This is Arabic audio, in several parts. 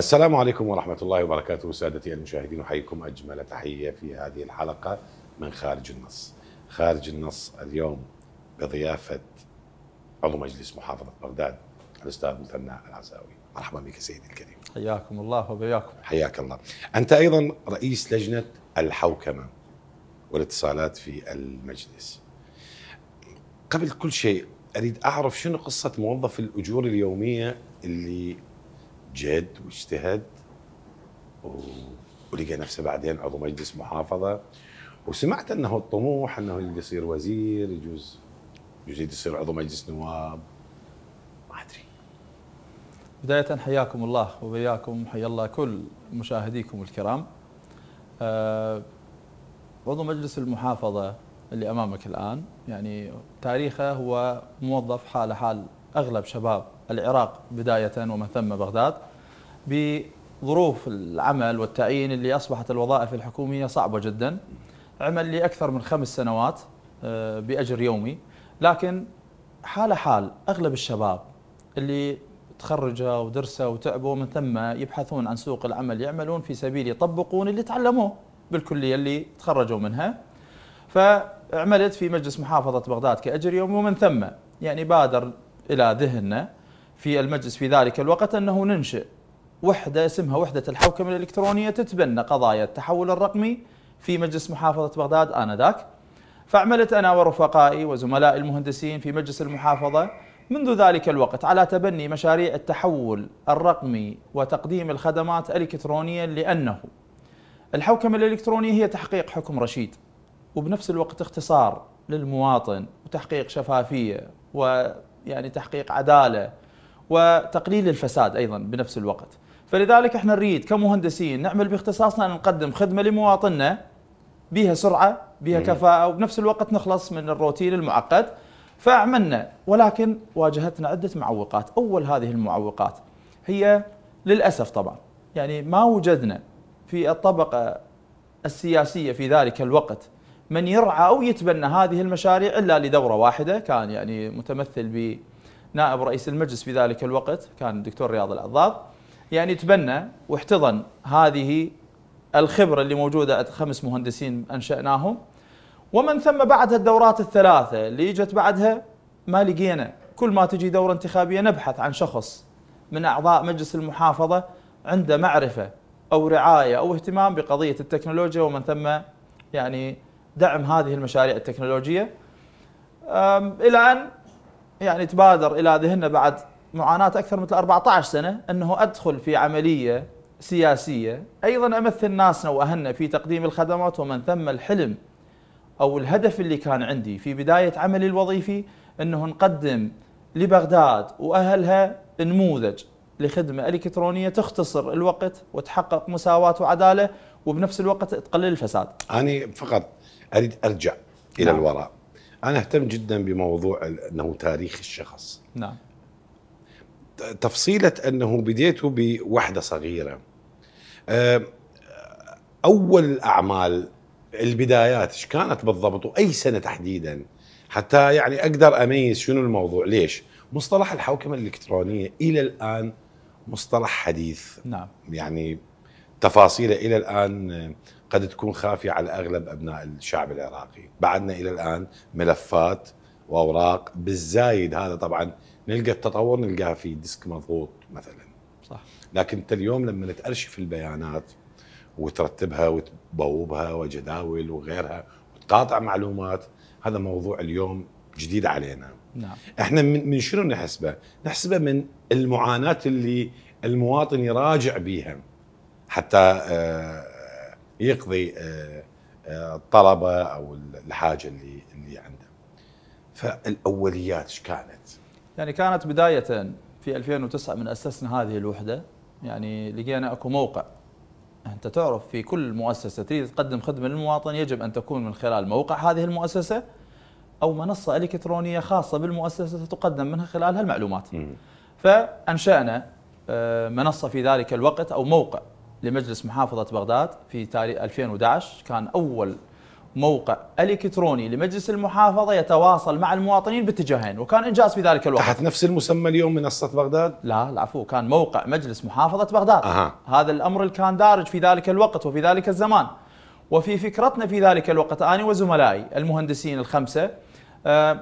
السلام عليكم ورحمة الله وبركاته سادتي المشاهدين أحييكم أجمل تحية في هذه الحلقة من خارج النص خارج النص اليوم بضيافة عضو مجلس محافظة بغداد الأستاذ مثنى العزاوي مرحبا بك سيدي الكريم حياكم الله وبياكم حياك الله أنت أيضا رئيس لجنة الحوكمة والاتصالات في المجلس قبل كل شيء أريد أعرف شنو قصة موظف الأجور اليومية اللي جد واجتهد ولقى نفسه بعدين عضو مجلس محافظه وسمعت انه الطموح انه يصير وزير يجوز يجوز يصير عضو مجلس نواب ما ادري بداية حياكم الله وبياكم حيا الله كل مشاهديكم الكرام آه، عضو مجلس المحافظة اللي أمامك الآن يعني تاريخه هو موظف حال حال أغلب شباب العراق بداية ومن ثم بغداد بظروف العمل والتعيين اللي أصبحت الوظائف الحكومية صعبة جدا عمل لي اكثر من خمس سنوات آه، بأجر يومي لكن حال حال أغلب الشباب اللي تخرجوا ودرسوا وتعبوا من ثم يبحثون عن سوق العمل يعملون في سبيل يطبقون اللي تعلموه بالكلية اللي تخرجوا منها فعملت في مجلس محافظة بغداد كأجر يومي ومن ثم يعني بادر إلى ذهننا في المجلس في ذلك الوقت أنه ننشئ وحدة اسمها وحدة الحوكمة الإلكترونية تتبنى قضايا التحول الرقمي في مجلس محافظة بغداد آنذاك فعملت أنا ورفقائي وزملائي المهندسين في مجلس المحافظة منذ ذلك الوقت على تبني مشاريع التحول الرقمي وتقديم الخدمات الإلكترونية لأنه الحوكمة الإلكترونية هي تحقيق حكم رشيد وبنفس الوقت اختصار للمواطن وتحقيق شفافية و يعني تحقيق عداله وتقليل الفساد ايضا بنفس الوقت فلذلك احنا نريد كمهندسين نعمل باختصاصنا ان نقدم خدمه لمواطننا بها سرعه بها كفاءه وبنفس الوقت نخلص من الروتين المعقد فعملنا ولكن واجهتنا عده معوقات اول هذه المعوقات هي للاسف طبعا يعني ما وجدنا في الطبقه السياسيه في ذلك الوقت من يرعى أو يتبنى هذه المشاريع إلا لدورة واحدة كان يعني متمثل بنائب رئيس المجلس في ذلك الوقت كان الدكتور رياض العضاض يعني تبنى واحتضن هذه الخبرة اللي موجودة عند خمس مهندسين أنشأناهم ومن ثم بعدها الدورات الثلاثة اللي اجت بعدها ما لقينا كل ما تجي دورة انتخابية نبحث عن شخص من أعضاء مجلس المحافظة عنده معرفة أو رعاية أو اهتمام بقضية التكنولوجيا ومن ثم يعني دعم هذه المشاريع التكنولوجيه الى ان يعني تبادر الى ذهننا بعد معاناه اكثر من 14 سنه انه ادخل في عمليه سياسيه ايضا امثل ناسنا واهلنا في تقديم الخدمات ومن ثم الحلم او الهدف اللي كان عندي في بدايه عملي الوظيفي انه نقدم لبغداد واهلها نموذج لخدمه الكترونيه تختصر الوقت وتحقق مساواه وعداله وبنفس الوقت تقلل الفساد. اني فقط اريد ارجع الى نعم. الوراء انا اهتم جدا بموضوع انه تاريخ الشخص نعم تفصيله انه بديته بوحده صغيره اول الاعمال البدايات ايش كانت بالضبط واي سنه تحديدا حتى يعني اقدر اميز شنو الموضوع ليش مصطلح الحوكمه الالكترونيه الى الان مصطلح حديث نعم يعني تفاصيله الى الان قد تكون خافية على أغلب أبناء الشعب العراقي بعدنا إلى الآن ملفات وأوراق بالزايد هذا طبعا نلقى التطور نلقاها في ديسك مضغوط مثلا صح لكن أنت اليوم لما تأرشف البيانات وترتبها وتبوبها وجداول وغيرها وتقاطع معلومات هذا موضوع اليوم جديد علينا نعم. احنا من, من شنو نحسبه؟ نحسبه من المعاناه اللي المواطن يراجع بيها حتى آه يقضي آه، آه، الطلبه او الحاجه اللي اللي عنده. فالاوليات ايش كانت؟ يعني كانت بدايه في 2009 من اسسنا هذه الوحده يعني لقينا اكو موقع انت تعرف في كل مؤسسه تريد تقدم خدمه للمواطن يجب ان تكون من خلال موقع هذه المؤسسه او منصه الكترونيه خاصه بالمؤسسه تقدم منها خلالها المعلومات. فانشانا آه، منصه في ذلك الوقت او موقع لمجلس محافظة بغداد في تاريخ 2011 كان أول موقع الكتروني لمجلس المحافظه يتواصل مع المواطنين باتجاهين وكان انجاز في ذلك الوقت تحت نفس المسمى اليوم منصه بغداد لا العفو كان موقع مجلس محافظه بغداد أه. هذا الامر اللي كان دارج في ذلك الوقت وفي ذلك الزمان وفي فكرتنا في ذلك الوقت انا وزملائي المهندسين الخمسه آه،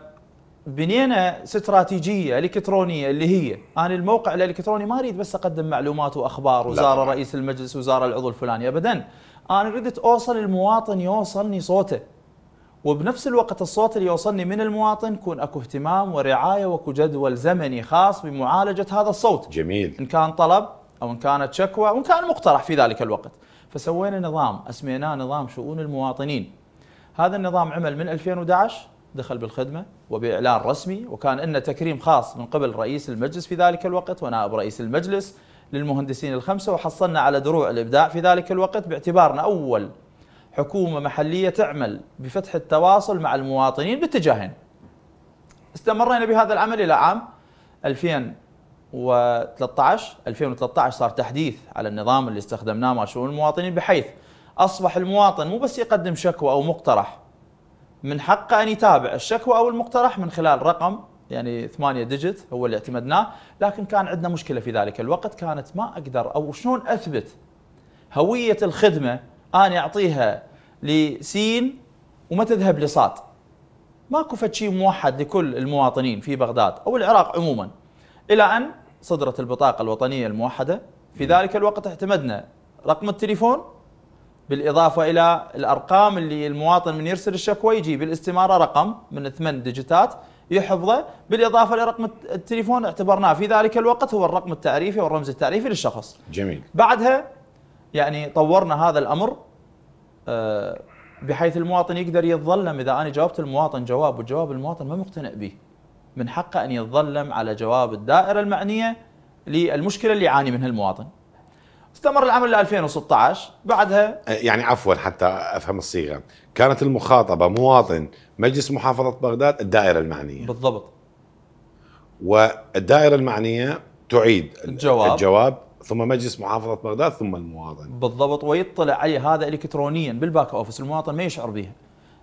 بنينا استراتيجيه الكترونيه اللي هي انا الموقع الالكتروني ما اريد بس اقدم معلومات واخبار وزاره رئيس المجلس وزاره العضو الفلاني ابدا انا اريد اوصل المواطن يوصلني صوته وبنفس الوقت الصوت اللي يوصلني من المواطن يكون اكو اهتمام ورعايه واكو جدول زمني خاص بمعالجه هذا الصوت جميل ان كان طلب او ان كانت شكوى وان كان مقترح في ذلك الوقت فسوينا نظام اسميناه نظام شؤون المواطنين هذا النظام عمل من 2011 دخل بالخدمة وبإعلان رسمي وكان إن تكريم خاص من قبل رئيس المجلس في ذلك الوقت ونائب رئيس المجلس للمهندسين الخمسة وحصلنا على دروع الإبداع في ذلك الوقت باعتبارنا أول حكومة محلية تعمل بفتح التواصل مع المواطنين باتجاهين استمرينا بهذا العمل إلى عام 2013 2013 صار تحديث على النظام اللي استخدمناه مع شؤون المواطنين بحيث أصبح المواطن مو بس يقدم شكوى أو مقترح من حقه أن يتابع الشكوى أو المقترح من خلال رقم يعني 8 ديجيت هو اللي اعتمدناه لكن كان عندنا مشكلة في ذلك الوقت كانت ما أقدر أو شلون أثبت هوية الخدمة أنا أعطيها لسين وما تذهب لصاد ماكو فد شيء موحد لكل المواطنين في بغداد أو العراق عموما إلى أن صدرت البطاقة الوطنية الموحدة في ذلك الوقت اعتمدنا رقم التليفون بالاضافه الى الارقام اللي المواطن من يرسل الشكوى يجي بالاستماره رقم من ثمان ديجيتات يحفظه بالاضافه لرقم التليفون اعتبرناه في ذلك الوقت هو الرقم التعريفي والرمز التعريفي للشخص. جميل. بعدها يعني طورنا هذا الامر آه، بحيث المواطن يقدر يتظلم اذا انا جاوبت المواطن جواب وجواب المواطن ما مقتنع به. من حقه ان يتظلم على جواب الدائره المعنيه للمشكله اللي يعاني منها المواطن. استمر العمل ل 2016 بعدها أه، يعني عفوا حتى افهم الصيغه كانت المخاطبه مواطن مجلس محافظه بغداد الدائره المعنيه بالضبط والدائره المعنيه تعيد الجواب الجواب ثم مجلس محافظه بغداد ثم المواطن بالضبط ويطلع عليه هذا الكترونيا بالباك اوفيس المواطن ما يشعر بها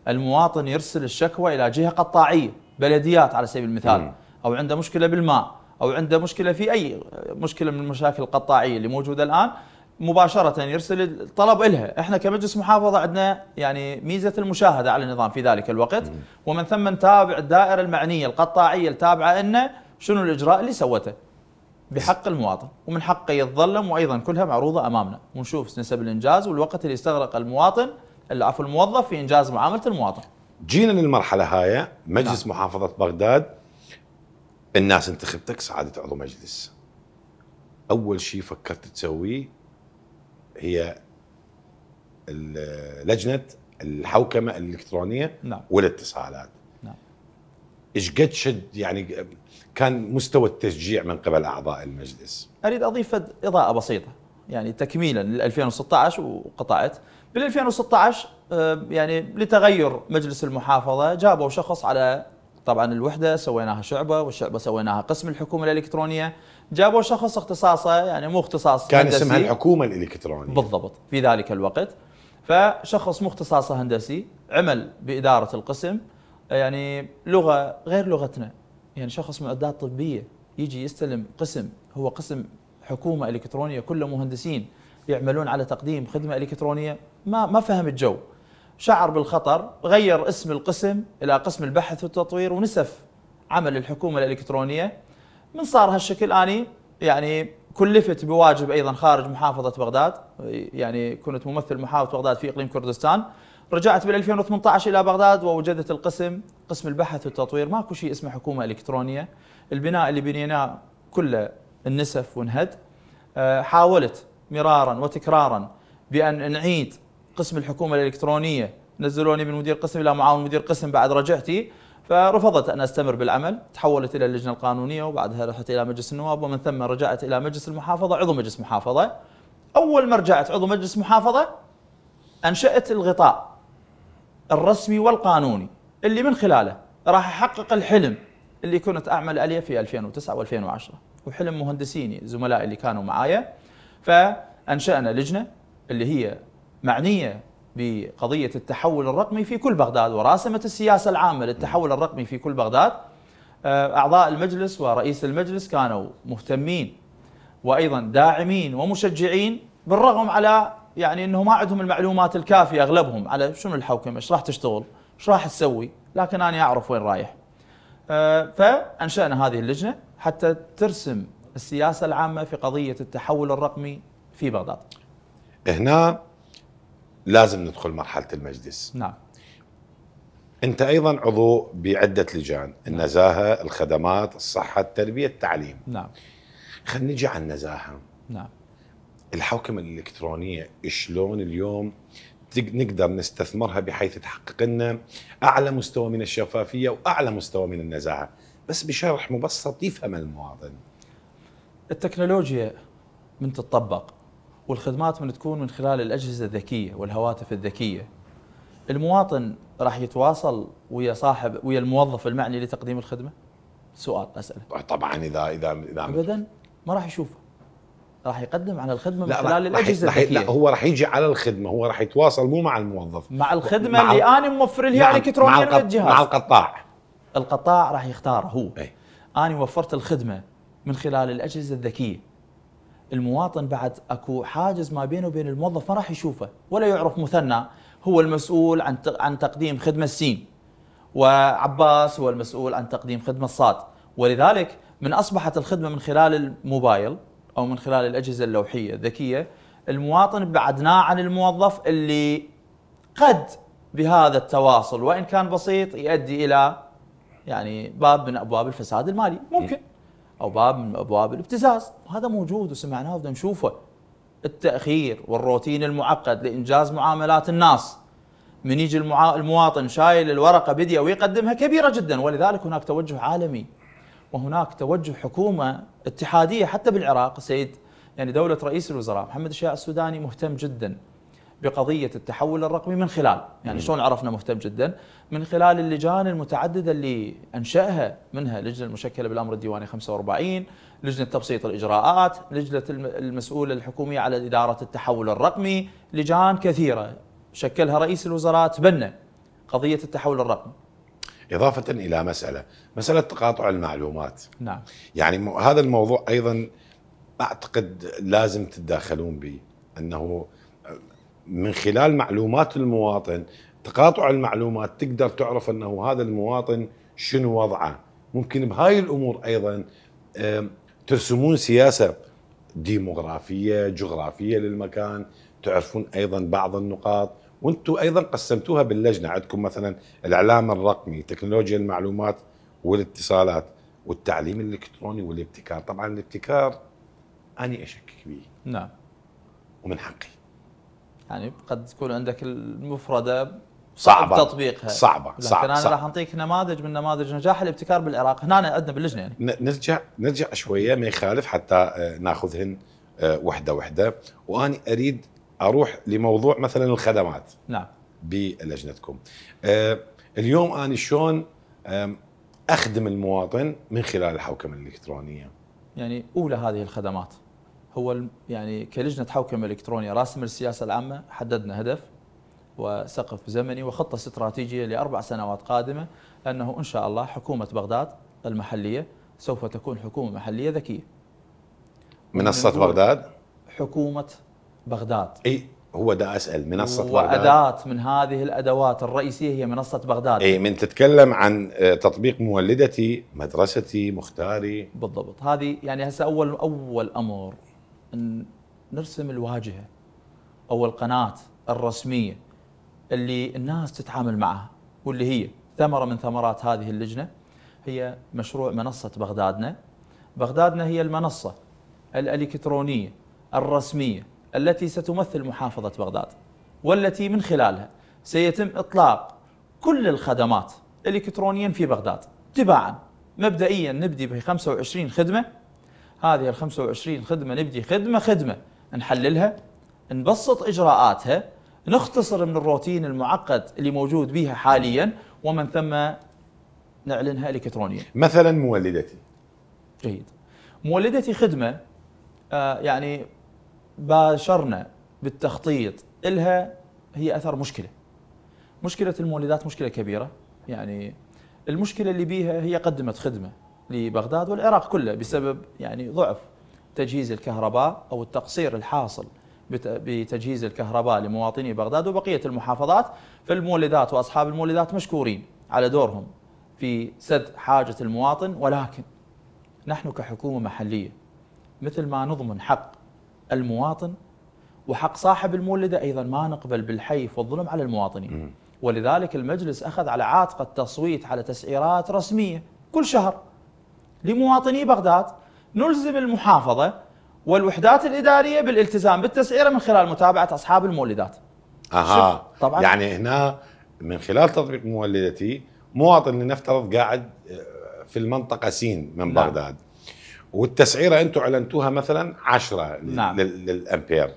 المواطن يرسل الشكوى الى جهه قطاعيه بلديات على سبيل المثال م. او عنده مشكله بالماء او عنده مشكله في اي مشكله من المشاكل القطاعيه اللي موجوده الان مباشره يرسل الطلب الها، احنا كمجلس محافظه عندنا يعني ميزه المشاهده على النظام في ذلك الوقت ومن ثم نتابع الدائره المعنيه القطاعيه التابعه لنا شنو الاجراء اللي سوته بحق المواطن ومن حقه يتظلم وايضا كلها معروضه امامنا ونشوف نسب الانجاز والوقت اللي استغرق المواطن عفوا الموظف في انجاز معامله المواطن. جينا للمرحله هاي مجلس نعم. محافظه بغداد الناس انتخبتك سعادة عضو مجلس أول شيء فكرت تسويه هي لجنة الحوكمة الإلكترونية نعم. والاتصالات نعم إيش قد شد يعني كان مستوى التشجيع من قبل أعضاء المجلس أريد أضيف إضاءة بسيطة يعني تكميلا لل 2016 وقطعت بال 2016 آه، يعني لتغير مجلس المحافظة جابوا شخص على طبعا الوحده سويناها شعبه والشعبه سويناها قسم الحكومه الالكترونيه جابوا شخص اختصاصه يعني مو اختصاص كان هندسي. اسمها الحكومه الالكترونيه بالضبط في ذلك الوقت فشخص مو اختصاصه هندسي عمل باداره القسم يعني لغه غير لغتنا يعني شخص معدات طبيه يجي يستلم قسم هو قسم حكومه الكترونيه كله مهندسين يعملون على تقديم خدمه الكترونيه ما ما فهم الجو شعر بالخطر غير اسم القسم إلى قسم البحث والتطوير ونسف عمل الحكومة الإلكترونية من صار هالشكل أني يعني كلفت بواجب أيضا خارج محافظة بغداد يعني كنت ممثل محافظة بغداد في إقليم كردستان رجعت بال 2018 إلى بغداد ووجدت القسم قسم البحث والتطوير ماكو شيء اسمه حكومة إلكترونية البناء اللي بنيناه كله النسف وانهد آه، حاولت مرارا وتكرارا بأن نعيد قسم الحكومه الالكترونيه نزلوني من مدير قسم الى معاون مدير قسم بعد رجعتي فرفضت ان استمر بالعمل، تحولت الى اللجنه القانونيه وبعدها رحت الى مجلس النواب ومن ثم رجعت الى مجلس المحافظه عضو مجلس محافظه. اول ما رجعت عضو مجلس محافظه انشات الغطاء الرسمي والقانوني اللي من خلاله راح احقق الحلم اللي كنت اعمل عليه في 2009 و2010 وحلم مهندسيني زملائي اللي كانوا معايا فانشانا لجنه اللي هي معنية بقضية التحول الرقمي في كل بغداد وراسمت السياسة العامة للتحول الرقمي في كل بغداد آه، أعضاء المجلس ورئيس المجلس كانوا مهتمين وأيضا داعمين ومشجعين بالرغم على يعني أنه ما عندهم المعلومات الكافية أغلبهم على شنو الحوكمة ايش راح تشتغل ايش راح تسوي لكن أنا أعرف وين رايح آه، فأنشأنا هذه اللجنة حتى ترسم السياسة العامة في قضية التحول الرقمي في بغداد هنا لازم ندخل مرحله المجلس نعم انت ايضا عضو بعده لجان نعم. النزاهه الخدمات الصحه التربيه التعليم نعم خلينا نجي على النزاهه نعم الحوكمه الالكترونيه شلون اليوم نقدر نستثمرها بحيث تحقق لنا اعلى مستوى من الشفافيه واعلى مستوى من النزاهه بس بشرح مبسط يفهم المواطن التكنولوجيا من تطبق والخدمات من تكون من خلال الأجهزة الذكية والهواتف الذكية المواطن راح يتواصل ويا صاحب ويا الموظف المعني لتقديم الخدمة سؤال أسأله طيب، طبعا إذا إذا إذا أبدا ما راح يشوفه راح يقدم على الخدمه من خلال الاجهزه رح الذكيه لا هو راح يجي على الخدمه هو راح يتواصل مو مع الموظف مع الخدمه مع اللي انا موفر لها الكترونيا نعم، يعني من الجهاز مع القطاع القطاع راح يختاره هو ايه؟ انا وفرت الخدمه من خلال الاجهزه الذكيه المواطن بعد اكو حاجز ما بينه وبين الموظف ما راح يشوفه ولا يعرف مثنى هو المسؤول عن عن تقديم خدمه السين وعباس هو المسؤول عن تقديم خدمه الصاد ولذلك من اصبحت الخدمه من خلال الموبايل او من خلال الاجهزه اللوحيه الذكيه المواطن بعدناه عن الموظف اللي قد بهذا التواصل وان كان بسيط يؤدي الى يعني باب من ابواب الفساد المالي ممكن إيه. او باب من ابواب الابتزاز وهذا موجود وسمعناه ونشوفه نشوفه التاخير والروتين المعقد لانجاز معاملات الناس من يجي المواطن شايل الورقه بديه ويقدمها كبيره جدا ولذلك هناك توجه عالمي وهناك توجه حكومه اتحاديه حتى بالعراق سيد يعني دوله رئيس الوزراء محمد الشيع السوداني مهتم جدا بقضيه التحول الرقمي من خلال يعني شلون عرفنا مهتم جدا من خلال اللجان المتعدده اللي انشاها منها لجنه المشكله بالامر الديواني 45 لجنه تبسيط الاجراءات لجنه المسؤوله الحكوميه على اداره التحول الرقمي لجان كثيره شكلها رئيس الوزراء تبنى قضيه التحول الرقمي إضافة إلى مسألة مسألة تقاطع المعلومات نعم يعني هذا الموضوع أيضا أعتقد لازم تتداخلون به أنه من خلال معلومات المواطن تقاطع المعلومات تقدر تعرف انه هذا المواطن شنو وضعه ممكن بهاي الامور ايضا ترسمون سياسه ديموغرافيه جغرافيه للمكان تعرفون ايضا بعض النقاط وانتم ايضا قسمتوها باللجنه عندكم مثلا الاعلام الرقمي تكنولوجيا المعلومات والاتصالات والتعليم الالكتروني والابتكار طبعا الابتكار اني اشكك به نعم ومن حقي يعني قد تكون عندك المفرده صعبة تطبيقها صعبة لكن انا راح اعطيك نماذج من نماذج نجاح الابتكار بالعراق هنا عندنا باللجنه يعني نرجع نرجع شويه ما يخالف حتى آه، ناخذهن آه، وحده وحده واني اريد اروح لموضوع مثلا الخدمات نعم بلجنتكم آه، اليوم انا شلون اخدم المواطن من خلال الحوكمه الالكترونيه يعني اولى هذه الخدمات هو يعني كلجنة حوكمة إلكترونية راسم السياسة العامة حددنا هدف وسقف زمني وخطة استراتيجية لأربع سنوات قادمة أنه إن شاء الله حكومة بغداد المحلية سوف تكون حكومة محلية ذكية منصة من بغداد؟ حكومة بغداد اي هو ده اسال منصه بغداد واداه من هذه الادوات الرئيسيه هي منصه بغداد اي من تتكلم عن آه، تطبيق مولدتي مدرستي مختاري بالضبط هذه يعني هسه اول اول امر نرسم الواجهه او القناه الرسميه اللي الناس تتعامل معها واللي هي ثمره من ثمرات هذه اللجنه هي مشروع منصه بغدادنا. بغدادنا هي المنصه الالكترونيه الرسميه التي ستمثل محافظه بغداد والتي من خلالها سيتم اطلاق كل الخدمات الكترونيا في بغداد تباعا مبدئيا نبدي ب 25 خدمه هذه ال 25 خدمه نبدي خدمه خدمه نحللها نبسط اجراءاتها نختصر من الروتين المعقد اللي موجود بها حاليا ومن ثم نعلنها الكترونيا مثلا مولدتي جيد مولدتي خدمه آه يعني باشرنا بالتخطيط لها هي اثر مشكله مشكله المولدات مشكله كبيره يعني المشكله اللي بيها هي قدمت خدمه لبغداد والعراق كله بسبب يعني ضعف تجهيز الكهرباء أو التقصير الحاصل بتجهيز الكهرباء لمواطني بغداد وبقية المحافظات فالمولدات وأصحاب المولدات مشكورين على دورهم في سد حاجة المواطن ولكن نحن كحكومة محلية مثل ما نضمن حق المواطن وحق صاحب المولدة أيضا ما نقبل بالحيف والظلم على المواطنين ولذلك المجلس أخذ على عاتقه التصويت على تسعيرات رسمية كل شهر لمواطني بغداد نلزم المحافظة والوحدات الإدارية بالالتزام بالتسعيرة من خلال متابعة أصحاب المولدات أها طبعا يعني هنا من خلال تطبيق مولدتي مواطن لنفترض قاعد آه، في المنطقة سين من نعم. بغداد والتسعيرة أنتم أعلنتوها مثلا 10 نعم. للأمبير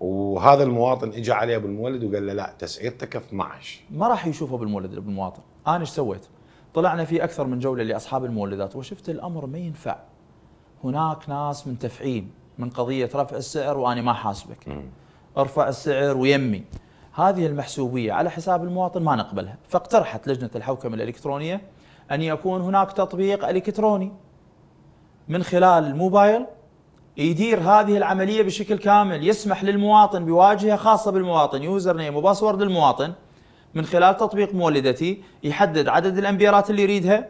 وهذا المواطن اجى عليه بالمولد وقال له لا تسعيرتك 12 ما راح يشوفه بالمولد بالمواطن انا ايش سويت؟ طلعنا في اكثر من جوله لاصحاب المولدات وشفت الامر ما ينفع هناك ناس منتفعين من قضيه رفع السعر وانا ما حاسبك ارفع السعر ويمي هذه المحسوبيه على حساب المواطن ما نقبلها فاقترحت لجنه الحوكمه الالكترونيه ان يكون هناك تطبيق الكتروني من خلال الموبايل يدير هذه العمليه بشكل كامل يسمح للمواطن بواجهه خاصه بالمواطن يوزر نيم وباسورد المواطن من خلال تطبيق مولدتي يحدد عدد الامبيرات اللي يريدها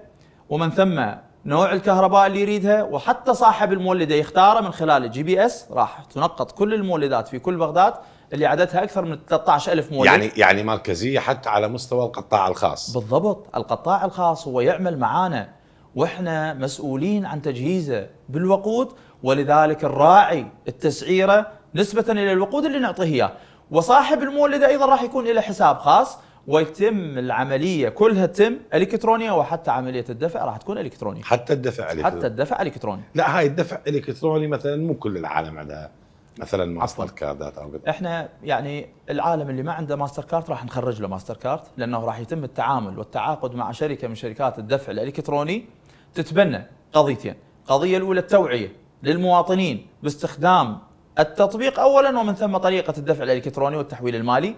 ومن ثم نوع الكهرباء اللي يريدها وحتى صاحب المولده يختاره من خلال الجي بي اس راح تنقط كل المولدات في كل بغداد اللي عددها اكثر من 13000 مولد يعني يعني مركزيه حتى على مستوى القطاع الخاص بالضبط القطاع الخاص هو يعمل معانا واحنا مسؤولين عن تجهيزه بالوقود ولذلك الراعي التسعيره نسبه الى الوقود اللي نعطيه اياه وصاحب المولد ايضا راح يكون له حساب خاص ويتم العمليه كلها تتم الكترونيه وحتى عمليه الدفع راح تكون الكترونيه حتى الدفع الكتروني حتى الدفع الكتروني لا هاي الدفع الالكتروني مثلا مو كل العالم عندها مثلا ماستر كاردات او كده. احنا يعني العالم اللي ما عنده ماستر كارد راح نخرج له ماستر كارد لانه راح يتم التعامل والتعاقد مع شركه من شركات الدفع الالكتروني تتبنى قضيتين، القضيه الاولى التوعيه للمواطنين باستخدام التطبيق اولا ومن ثم طريقه الدفع الالكتروني والتحويل المالي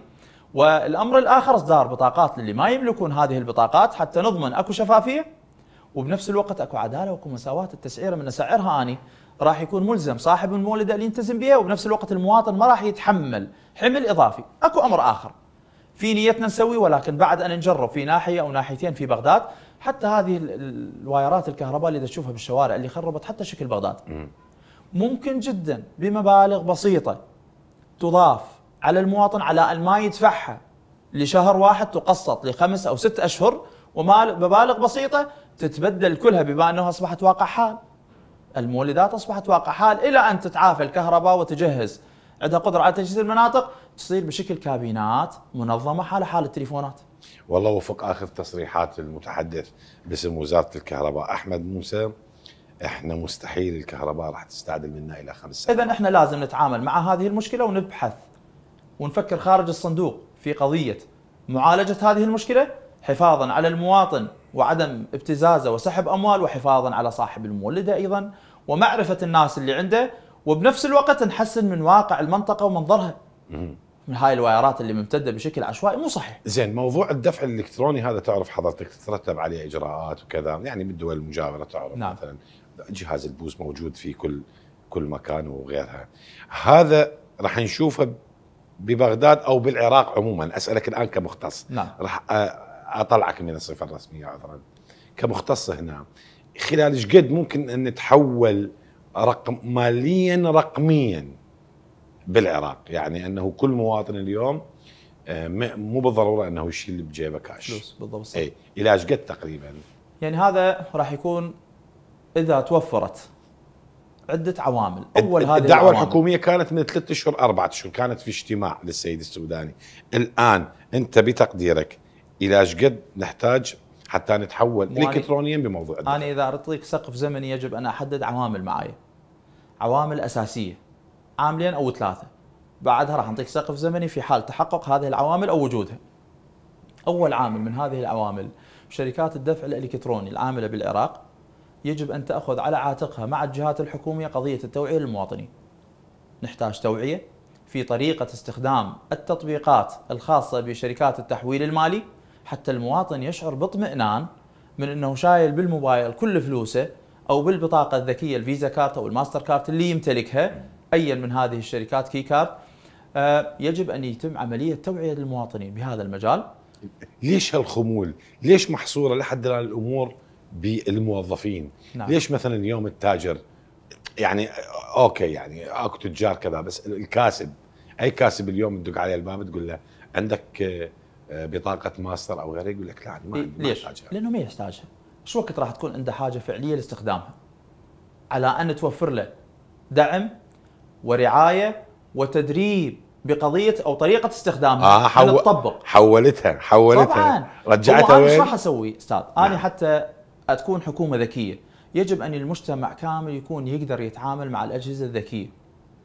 والامر الاخر اصدار بطاقات للي ما يملكون هذه البطاقات حتى نضمن اكو شفافيه وبنفس الوقت اكو عداله واكو مساواه التسعيره من اسعرها اني راح يكون ملزم صاحب المولده اللي يلتزم بها وبنفس الوقت المواطن ما راح يتحمل حمل اضافي، اكو امر اخر في نيتنا نسوي ولكن بعد ان نجرب في ناحيه او ناحيتين في بغداد حتى هذه الوايرات الكهرباء اللي تشوفها بالشوارع اللي خربت حتى شكل بغداد ممكن جدا بمبالغ بسيطه تضاف على المواطن على أن ما يدفعها لشهر واحد تقسط لخمس أو ست أشهر ومبالغ بسيطة تتبدل كلها بما أنها أصبحت واقع حال المولدات أصبحت واقع حال إلى أن تتعافى الكهرباء وتجهز عندها قدرة على تجهيز المناطق تصير بشكل كابينات منظمة حال حال التليفونات والله وفق آخر تصريحات المتحدث باسم وزارة الكهرباء أحمد موسى احنا مستحيل الكهرباء راح تستعدل منا الى خمس سنوات اذا احنا لازم نتعامل مع هذه المشكله ونبحث ونفكر خارج الصندوق في قضية معالجة هذه المشكلة حفاظا على المواطن وعدم ابتزازه وسحب أموال وحفاظا على صاحب المولدة أيضا ومعرفة الناس اللي عنده وبنفس الوقت نحسن من واقع المنطقة ومنظرها من هاي الوايرات اللي ممتده بشكل عشوائي مو صحيح. زين موضوع الدفع الالكتروني هذا تعرف حضرتك تترتب عليه اجراءات وكذا يعني من الدول المجاوره تعرف نعم. مثلا جهاز البوس موجود في كل كل مكان وغيرها. هذا راح نشوفه ببغداد او بالعراق عموما اسالك الان كمختص نعم راح اطلعك من الصفه الرسميه عذرا كمختص هنا خلال ايش قد ممكن ان نتحول رقم ماليا رقميا بالعراق يعني انه كل مواطن اليوم آه، مو بالضروره انه يشيل بجيبه كاش فلوس بالضبط اي الى ايش قد تقريبا يعني هذا راح يكون اذا توفرت عده عوامل اول هذه الدعوه العوامل. الحكوميه كانت من ثلاثة اشهر اربعة اشهر كانت في اجتماع للسيد السوداني الان انت بتقديرك الى ايش قد نحتاج حتى نتحول الكترونيا بموضوع الدعوة. انا اذا اعطيك سقف زمني يجب ان احدد عوامل معي عوامل اساسيه عاملين او ثلاثه بعدها راح اعطيك سقف زمني في حال تحقق هذه العوامل او وجودها اول عامل من هذه العوامل شركات الدفع الالكتروني العامله بالعراق يجب أن تأخذ على عاتقها مع الجهات الحكومية قضية التوعية للمواطنين نحتاج توعية في طريقة استخدام التطبيقات الخاصة بشركات التحويل المالي حتى المواطن يشعر باطمئنان من أنه شايل بالموبايل كل فلوسه أو بالبطاقة الذكية الفيزا كارت أو الماستر كارت اللي يمتلكها أيا من هذه الشركات كي كارد آه، يجب أن يتم عملية توعية للمواطنين بهذا المجال ليش هالخمول؟ ليش محصورة لحد الآن الأمور بالموظفين نعم. ليش مثلا اليوم التاجر يعني اوكي يعني اكو تجار كذا بس الكاسب اي كاسب اليوم تدق عليه الباب تقول له عندك آه، بطاقه ماستر او غيره يقول لك لا ما ليش؟ ما لانه ما يحتاجها شو وقت راح تكون عنده حاجه فعليه لاستخدامها على ان توفر له دعم ورعايه وتدريب بقضيه او طريقه استخدامها آه حو... تطبق حولتها حولتها طبعا رجعتها وين؟ انا شو راح اسوي استاذ؟ انا نعم. حتى تكون حكومه ذكيه يجب ان المجتمع كامل يكون يقدر يتعامل مع الاجهزه الذكيه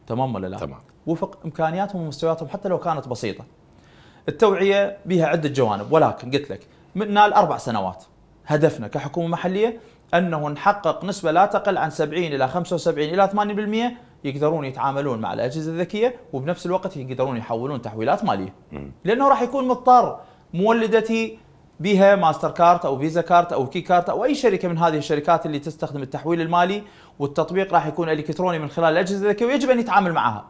تمام ولا لا تمام وفق امكانياتهم ومستوياتهم حتى لو كانت بسيطه التوعيه بها عده جوانب ولكن قلت لك من الاربع سنوات هدفنا كحكومه محليه انه نحقق نسبه لا تقل عن 70 الى 75 الى 80% يقدرون يتعاملون مع الاجهزه الذكيه وبنفس الوقت يقدرون يحولون تحويلات ماليه لانه راح يكون مضطر مولدتي بها ماستر كارت او فيزا كارت او كي كارت او اي شركه من هذه الشركات اللي تستخدم التحويل المالي والتطبيق راح يكون الكتروني من خلال الاجهزه الذكيه ويجب ان يتعامل معها.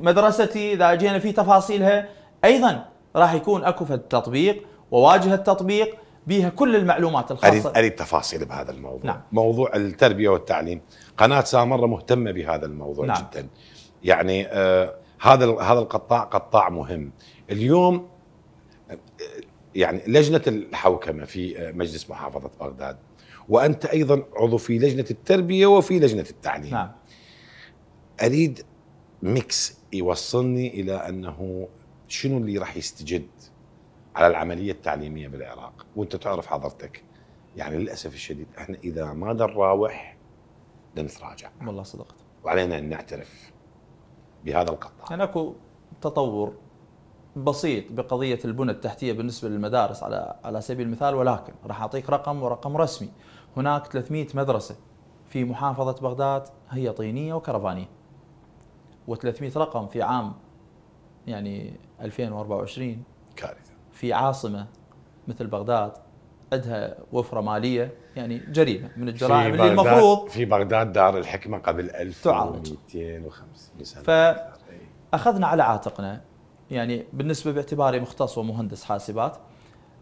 مدرستي اذا جينا في تفاصيلها ايضا راح يكون اكو في التطبيق وواجهه التطبيق بها كل المعلومات الخاصه اريد اريد تفاصيل بهذا الموضوع نعم. موضوع التربيه والتعليم قناه سامره مهتمه بهذا الموضوع نعم. جدا يعني آه هذا هذا القطاع قطاع مهم اليوم يعني لجنه الحوكمه في آه، مجلس محافظه بغداد وانت ايضا عضو في لجنه التربيه وفي لجنه التعليم نعم. اريد ميكس يوصلني الى انه شنو اللي راح يستجد على العمليه التعليميه بالعراق وانت تعرف حضرتك يعني للاسف الشديد احنا اذا ما نراوح نتراجع والله صدقت وعلينا ان نعترف بهذا القطاع. هناك يعني تطور بسيط بقضيه البنى التحتيه بالنسبه للمدارس على على سبيل المثال ولكن راح اعطيك رقم ورقم رسمي هناك 300 مدرسه في محافظه بغداد هي طينيه وكرفانيه و300 رقم في عام يعني 2024 كارثه في عاصمه مثل بغداد عندها وفره ماليه يعني جريمه من الجرائم اللي المفروض في بغداد دار الحكمه قبل 1250 سنه فاخذنا على عاتقنا يعني بالنسبة باعتباري مختص ومهندس حاسبات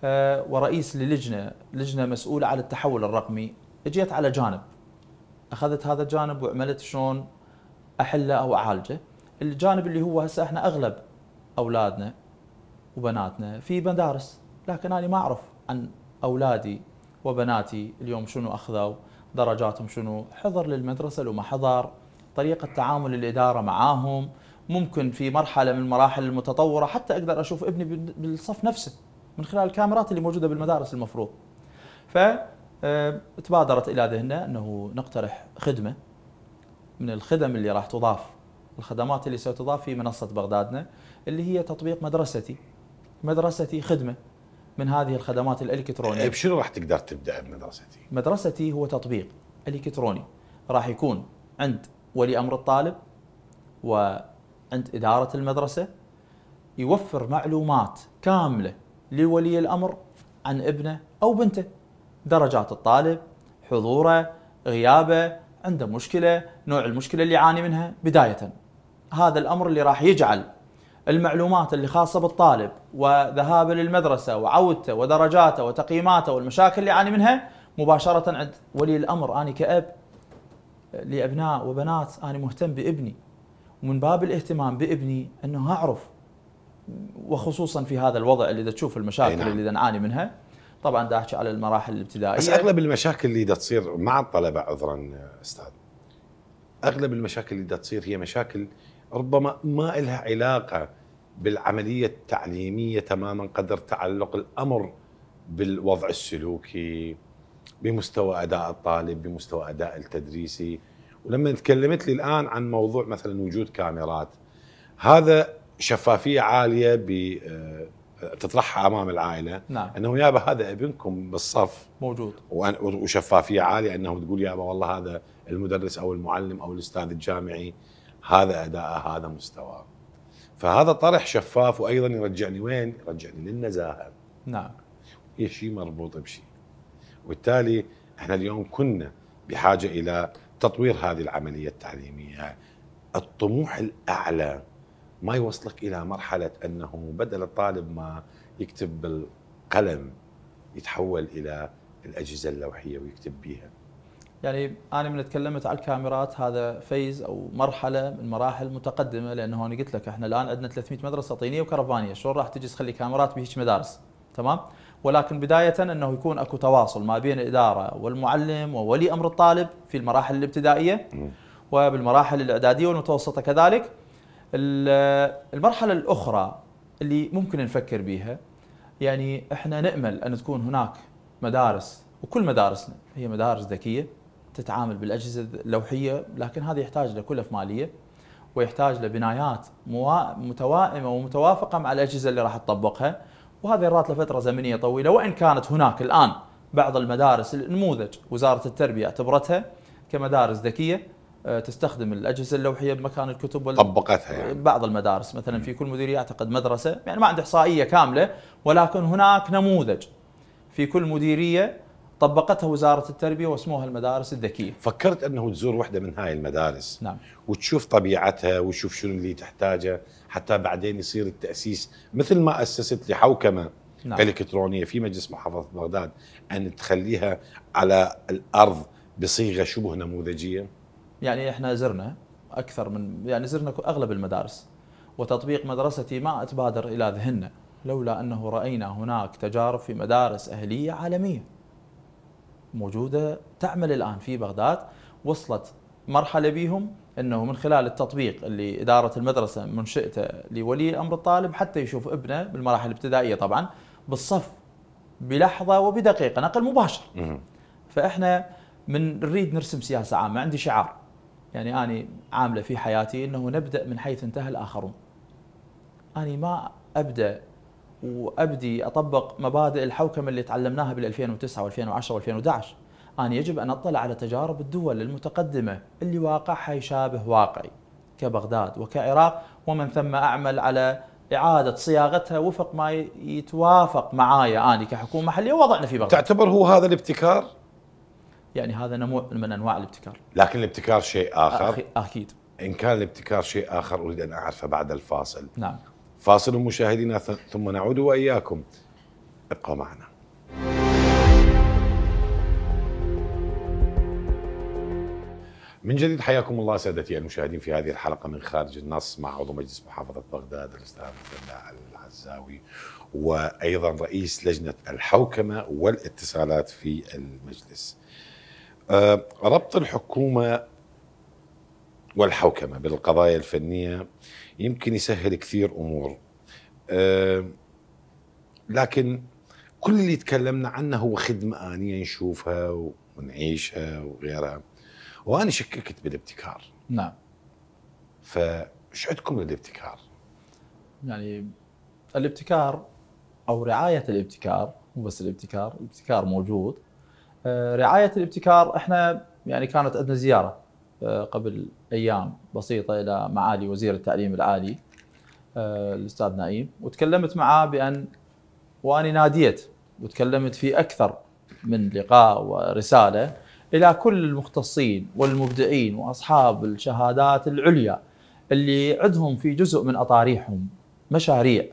آه، ورئيس للجنة لجنة مسؤولة على التحول الرقمي اجيت على جانب أخذت هذا الجانب وعملت شلون أحله أو أعالجه الجانب اللي هو هسه احنا أغلب أولادنا وبناتنا في مدارس لكن أنا ما أعرف عن أولادي وبناتي اليوم شنو أخذوا درجاتهم شنو حضر للمدرسة لو ما حضر طريقة تعامل الإدارة معاهم ممكن في مرحله من المراحل المتطوره حتى اقدر اشوف ابني بالصف نفسه من خلال الكاميرات اللي موجوده بالمدارس المفروض. ف آه، تبادرت الى ذهننا انه نقترح خدمه من الخدم اللي راح تضاف الخدمات اللي ستضاف في منصه بغدادنا اللي هي تطبيق مدرستي مدرستي خدمه من هذه الخدمات الالكترونيه إيه، بشنو راح تقدر تبدا بمدرستي؟ مدرستي هو تطبيق الكتروني راح يكون عند ولي امر الطالب و عند إدارة المدرسة يوفر معلومات كاملة لولي الأمر عن ابنه أو بنته درجات الطالب حضوره غيابه عنده مشكلة نوع المشكلة اللي يعاني منها بداية هذا الأمر اللي راح يجعل المعلومات اللي خاصة بالطالب وذهابه للمدرسة وعودته ودرجاته وتقييماته والمشاكل اللي يعاني منها مباشرة عند ولي الأمر أنا كأب لأبناء وبنات أنا مهتم بابني ومن باب الاهتمام بابني انه اعرف وخصوصا في هذا الوضع اللي دا تشوف المشاكل نعم. اللي دا نعاني منها طبعا دا احكي على المراحل الابتدائيه بس اغلب المشاكل اللي دا تصير مع الطلبه عذرا استاذ اغلب المشاكل اللي دا تصير هي مشاكل ربما ما لها علاقه بالعمليه التعليميه تماما قدر تعلق الامر بالوضع السلوكي بمستوى اداء الطالب بمستوى اداء التدريسي ولما تكلمت لي الان عن موضوع مثلا وجود كاميرات هذا شفافيه عاليه ب آه، تطرحها امام العائله نعم. انه يابا هذا ابنكم بالصف موجود وشفافيه عاليه انه تقول يابا والله هذا المدرس او المعلم او الاستاذ الجامعي هذا اداءه هذا مستواه فهذا طرح شفاف وايضا يرجعني وين؟ يرجعني للنزاهه نعم هي شيء مربوط بشيء وبالتالي احنا اليوم كنا بحاجه الى تطوير هذه العملية التعليمية الطموح الأعلى ما يوصلك إلى مرحلة أنه بدل الطالب ما يكتب بالقلم يتحول إلى الأجهزة اللوحية ويكتب بها يعني أنا من تكلمت على الكاميرات هذا فيز أو مرحلة من مراحل متقدمة لأنه أنا قلت لك إحنا الآن عندنا 300 مدرسة طينية وكرفانية شلون راح تجي تخلي كاميرات بهيش مدارس تمام؟ ولكن بداية أنه يكون أكو تواصل ما بين الإدارة والمعلم وولي أمر الطالب في المراحل الابتدائية وبالمراحل الإعدادية والمتوسطة كذلك المرحلة الأخرى اللي ممكن نفكر بها يعني احنا نأمل أن تكون هناك مدارس وكل مدارسنا هي مدارس ذكية تتعامل بالأجهزة اللوحية لكن هذا يحتاج لكلف مالية ويحتاج لبنايات متوائمة ومتوافقة مع الأجهزة اللي راح تطبقها وهذا يرات لفترة زمنية طويلة وإن كانت هناك الآن بعض المدارس النموذج وزارة التربية اعتبرتها كمدارس ذكية آه، تستخدم الاجهزه اللوحيه بمكان الكتب طبقتها يعني. بعض المدارس مثلا في كل مديريه اعتقد مدرسه يعني ما عندي احصائيه كامله ولكن هناك نموذج في كل مديريه طبقتها وزاره التربيه واسموها المدارس الذكيه. فكرت انه تزور واحده من هاي المدارس نعم وتشوف طبيعتها وتشوف شنو اللي تحتاجه حتى بعدين يصير التاسيس مثل ما اسست لحوكمه نعم. الكترونيه في مجلس محافظه بغداد ان تخليها على الارض بصيغه شبه نموذجيه؟ يعني احنا زرنا اكثر من يعني زرنا اغلب المدارس وتطبيق مدرستي ما اتبادر الى ذهننا لولا انه راينا هناك تجارب في مدارس اهليه عالميه موجوده تعمل الان في بغداد وصلت مرحله بيهم انه من خلال التطبيق اللي اداره المدرسه منشئته لولي امر الطالب حتى يشوف ابنه بالمراحل الابتدائيه طبعا بالصف بلحظه وبدقيقه نقل مباشر. فاحنا من نريد نرسم سياسه عامه عندي شعار يعني اني عامله في حياتي انه نبدا من حيث انتهى الاخرون. اني ما ابدا وابدي اطبق مبادئ الحوكمه اللي تعلمناها بال 2009 و2010 و2011 أن يجب أن أطلع على تجارب الدول المتقدمة اللي واقعها يشابه واقعي كبغداد وكعراق ومن ثم أعمل على إعادة صياغتها وفق ما يتوافق معايا أنا كحكومة محلية ووضعنا في بغداد تعتبر هو هذا الابتكار؟ يعني هذا نوع من أنواع الابتكار لكن الابتكار شيء آخر أكيد إن كان الابتكار شيء آخر أريد أن أعرفه بعد الفاصل نعم فاصل مشاهدينا ثم نعود وإياكم ابقوا معنا من جديد حياكم الله سادتي المشاهدين في هذه الحلقة من خارج النص مع عضو مجلس محافظة بغداد الأستاذ الفلاح العزاوي وأيضا رئيس لجنة الحوكمة والاتصالات في المجلس أه، ربط الحكومة والحوكمة بالقضايا الفنية يمكن يسهل كثير أمور أه، لكن كل اللي تكلمنا عنه هو خدمة آنية نشوفها ونعيشها وغيرها وانا شككت بالابتكار نعم فايش عندكم للابتكار؟ يعني الابتكار او رعايه الابتكار مو بس الابتكار، الابتكار موجود آه، رعايه الابتكار احنا يعني كانت عندنا زياره آه، قبل ايام بسيطه الى معالي وزير التعليم العالي آه، الاستاذ نعيم وتكلمت معاه بان واني ناديت وتكلمت في اكثر من لقاء ورساله الى كل المختصين والمبدعين واصحاب الشهادات العليا اللي عندهم في جزء من اطاريحهم مشاريع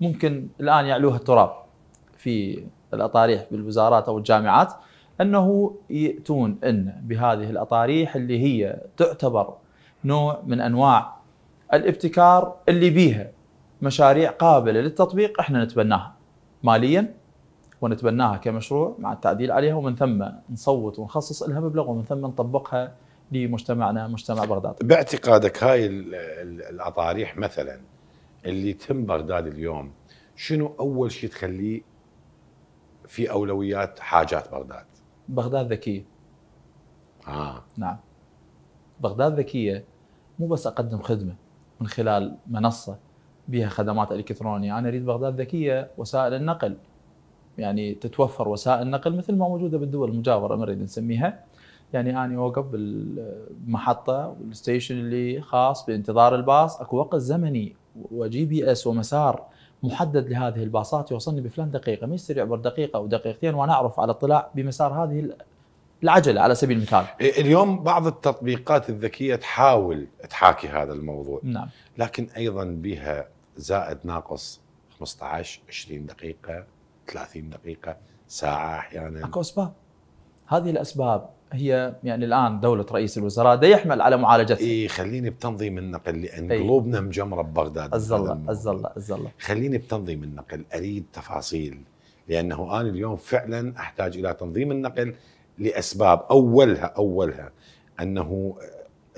ممكن الان يعلوها التراب في الاطاريح بالوزارات او الجامعات انه ياتون ان بهذه الاطاريح اللي هي تعتبر نوع من انواع الابتكار اللي بيها مشاريع قابله للتطبيق احنا نتبناها ماليا ونتبناها كمشروع مع التعديل عليها ومن ثم نصوت ونخصص لها مبلغ ومن ثم نطبقها لمجتمعنا مجتمع بغداد باعتقادك هاي الاطاريح مثلا اللي تم بغداد اليوم شنو اول شيء تخليه في اولويات حاجات بغداد بغداد ذكيه اه نعم بغداد ذكيه مو بس اقدم خدمه من خلال منصه بها خدمات الكترونيه انا اريد بغداد ذكيه وسائل النقل يعني تتوفر وسائل نقل مثل ما موجوده بالدول المجاوره ما نريد نسميها يعني اني اوقف بالمحطه والستيشن اللي خاص بانتظار الباص اكو وقت زمني وجي بي اس ومسار محدد لهذه الباصات يوصلني بفلان دقيقه ما يصير يعبر دقيقه او دقيقتين وانا اعرف على اطلاع بمسار هذه العجله على سبيل المثال. اليوم بعض التطبيقات الذكيه تحاول تحاكي هذا الموضوع. نعم. لكن ايضا بها زائد ناقص 15 20 دقيقه 30 دقيقه ساعه احيانا اكو اسباب هذه الاسباب هي يعني الان دوله رئيس الوزراء ده يحمل على معالجتها اي خليني بتنظيم النقل لان إيه؟ قلوبنا مجمره ببغداد أزل الله عز الله الله خليني بتنظيم النقل اريد تفاصيل لانه انا اليوم فعلا احتاج الى تنظيم النقل لاسباب اولها اولها انه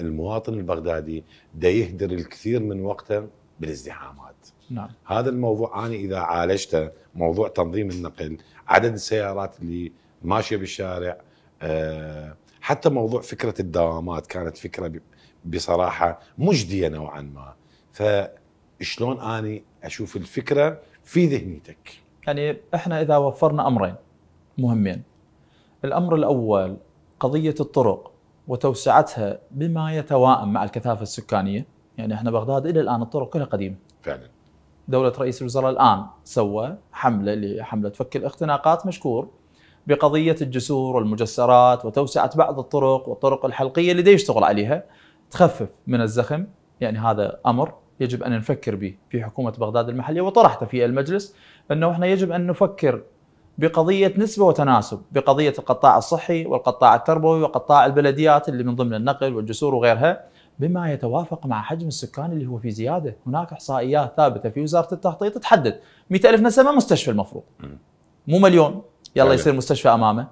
المواطن البغدادي ده يهدر الكثير من وقته بالازدحامات نعم. هذا الموضوع أنا إذا عالجته موضوع تنظيم النقل عدد السيارات اللي ماشية بالشارع أه حتى موضوع فكرة الدوامات كانت فكرة بصراحة مجدية نوعا ما فشلون أني أشوف الفكرة في ذهنيتك يعني إحنا إذا وفرنا أمرين مهمين الأمر الأول قضية الطرق وتوسعتها بما يتواءم مع الكثافة السكانية يعني إحنا بغداد إلى الآن الطرق كلها قديمة فعلا دولة رئيس الوزراء الآن سوى حملة حملة فك الاختناقات مشكور بقضية الجسور والمجسرات وتوسعة بعض الطرق والطرق الحلقية اللي يشتغل عليها تخفف من الزخم يعني هذا أمر يجب أن نفكر به في حكومة بغداد المحلية وطرحته في المجلس أنه إحنا يجب أن نفكر بقضية نسبة وتناسب بقضية القطاع الصحي والقطاع التربوي وقطاع البلديات اللي من ضمن النقل والجسور وغيرها بما يتوافق مع حجم السكان اللي هو في زياده هناك احصائيات ثابته في وزاره التخطيط تحدد 100000 نسمه مستشفى المفروض مو مليون يلا يصير مستشفى امامه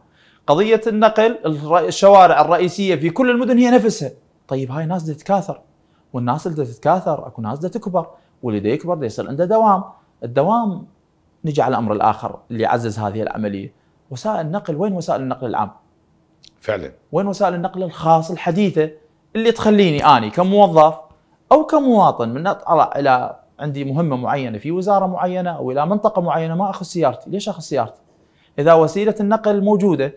قضيه النقل الشوارع الرئيسيه في كل المدن هي نفسها طيب هاي ناس تتكاثر والناس اللي تتكاثر اكو ناس تكبر واللي يكبر يصير عنده دوام الدوام نجي على الامر الاخر اللي يعزز هذه العمليه وسائل النقل وين وسائل النقل العام فعلا وين وسائل النقل الخاص الحديثه اللي تخليني اني كموظف او كمواطن من اطلع الى عندي مهمه معينه في وزاره معينه او الى منطقه معينه ما اخذ سيارتي، ليش اخذ سيارتي؟ اذا وسيله النقل موجوده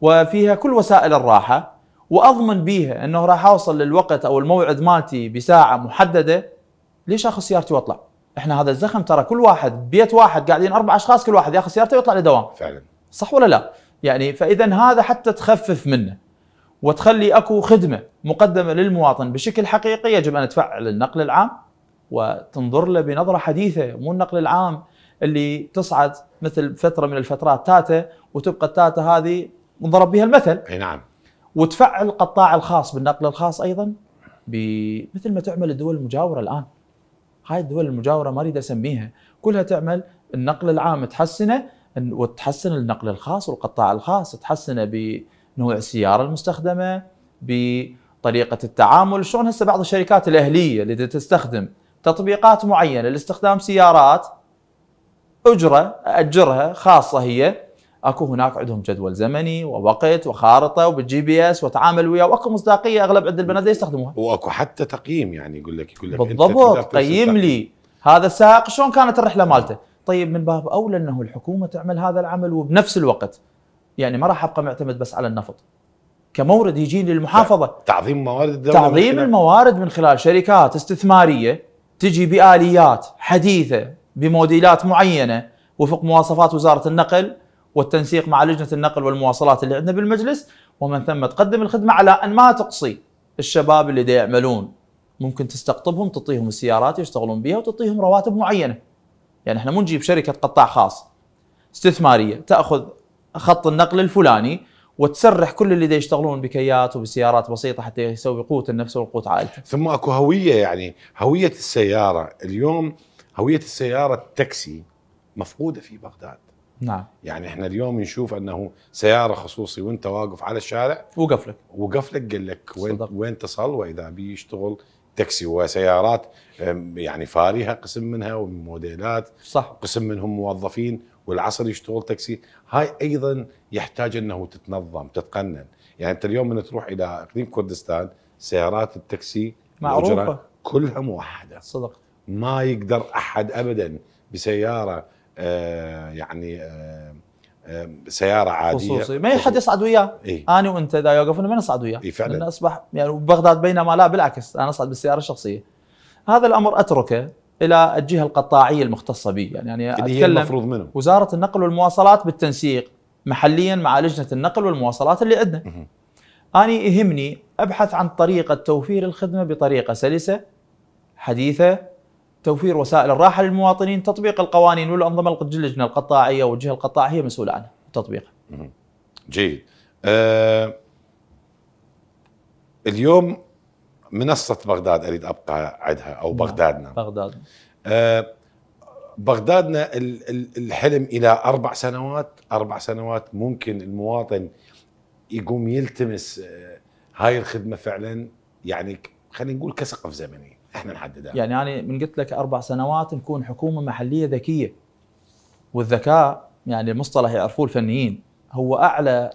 وفيها كل وسائل الراحه واضمن بيها انه راح اوصل للوقت او الموعد مالتي بساعه محدده ليش اخذ سيارتي واطلع؟ احنا هذا الزخم ترى كل واحد بيت واحد قاعدين اربع اشخاص كل واحد ياخذ سيارته ويطلع لدوام. فعلا صح ولا لا؟ يعني فاذا هذا حتى تخفف منه. وتخلي اكو خدمه مقدمه للمواطن بشكل حقيقي يجب ان تفعل النقل العام وتنظر له بنظره حديثه مو النقل العام اللي تصعد مثل فتره من الفترات تاتا وتبقى التاتا هذه نضرب بها المثل اي نعم وتفعل القطاع الخاص بالنقل الخاص ايضا مثل ما تعمل الدول المجاوره الان هاي الدول المجاوره ما اريد اسميها كلها تعمل النقل العام تحسنه وتحسن النقل الخاص والقطاع الخاص تحسنه ب نوع السياره المستخدمه بطريقه التعامل شلون هسه بعض الشركات الاهليه اللي تستخدم تطبيقات معينه لاستخدام سيارات اجره اجرها خاصه هي اكو هناك عندهم جدول زمني ووقت وخارطه وبالجي بي اس وتعامل وياه واكو مصداقيه اغلب عند البنادق يستخدموها واكو حتى تقييم يعني يقول لك يقول لك بالضبط قيم طيب لي هذا السائق شلون كانت الرحله مالته طيب من باب اولى انه الحكومه تعمل هذا العمل وبنفس الوقت يعني ما راح ابقى معتمد بس على النفط كمورد يجي للمحافظه تعظيم موارد الدوله تعظيم من الموارد من خلال شركات استثماريه تجي باليات حديثه بموديلات معينه وفق مواصفات وزاره النقل والتنسيق مع لجنه النقل والمواصلات اللي عندنا بالمجلس ومن ثم تقدم الخدمه على ان ما تقصي الشباب اللي دا يعملون ممكن تستقطبهم تعطيهم السيارات يشتغلون بها وتعطيهم رواتب معينه يعني احنا مو نجيب شركه قطاع خاص استثماريه تاخذ خط النقل الفلاني وتسرح كل اللي يشتغلون بكيات وبسيارات بسيطه حتى يسوي قوت النفس وقوت عائلته. ثم اكو هويه يعني هويه السياره اليوم هويه السياره التاكسي مفقوده في بغداد. نعم يعني احنا اليوم نشوف انه سياره خصوصي وانت واقف على الشارع وقف لك وقف لك قال لك وين صدق. وين تصل واذا بيشتغل تاكسي وسيارات يعني فارهه قسم منها وموديلات صح قسم منهم موظفين والعصر يشتغل تاكسي هاي ايضا يحتاج انه تتنظم تتقنن يعني انت اليوم من تروح الى اقليم كردستان سيارات التاكسي معروفه كلها موحده صدق ما يقدر احد ابدا بسياره آه يعني آه, آه، سياره عاديه خصوصي ما حد يصعد وياه إيه؟ انا وانت اذا يوقفنا ما نصعد وياه إيه فعلا اصبح يعني بغداد بينما لا بالعكس انا اصعد بالسياره الشخصيه هذا الامر اتركه الى الجهه القطاعيه المختصه به يعني, يعني اتكلم هي المفروض منه وزاره النقل والمواصلات بالتنسيق محليا مع لجنه النقل والمواصلات اللي عندنا اني يهمني ابحث عن طريقه توفير الخدمه بطريقه سلسه حديثه توفير وسائل الراحه للمواطنين تطبيق القوانين والانظمه اللجنه القطاعيه والجهه القطاعيه مسؤوله عنها تطبيقها جيد أه اليوم منصة بغداد أريد أبقى عندها أو نعم. بغدادنا بغداد آه بغدادنا الحلم إلى أربع سنوات أربع سنوات ممكن المواطن يقوم يلتمس آه، هاي الخدمة فعلا يعني خلينا نقول كسقف زمني احنا نحددها يعني أنا يعني من قلت لك أربع سنوات نكون حكومة محلية ذكية والذكاء يعني المصطلح يعرفوه الفنيين هو أعلى